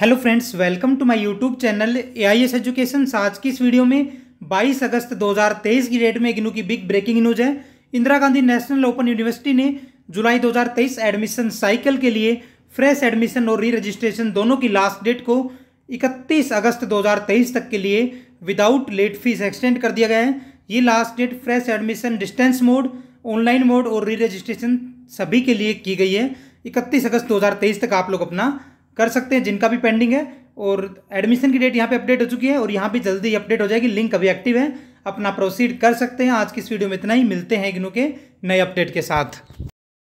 hello friends welcome to my YouTube channel AIS education आज की इस वीडियो में 22 अगस्त 2023 की डेट में इग्नू की बिग ब्रेकिंग न्यूज है Indira Gandhi National Open University ने जुलाई 2023 एडमिशन साइकिल के लिए फ्रेश एडमिशन और री रजिस्ट्रेशन दोनों की लास्ट डेट को 31 अगस्त 2023 तक के लिए विदाउट लेट फीस एक्सटेंड कर दिया गया है ये last date fresh admission distance mode online mode और री रजिस्ट्रेशन सभी के लिए की गई है इकतीस अगस्त दो तक आप लोग अपना कर सकते हैं जिनका भी पेंडिंग है और एडमिशन की डेट यहाँ पे अपडेट हो चुकी है और यहाँ भी जल्दी अपडेट हो जाएगी लिंक अभी एक्टिव है अपना प्रोसीड कर सकते हैं आज की इस वीडियो में इतना ही मिलते हैं इग्नू के नए अपडेट के साथ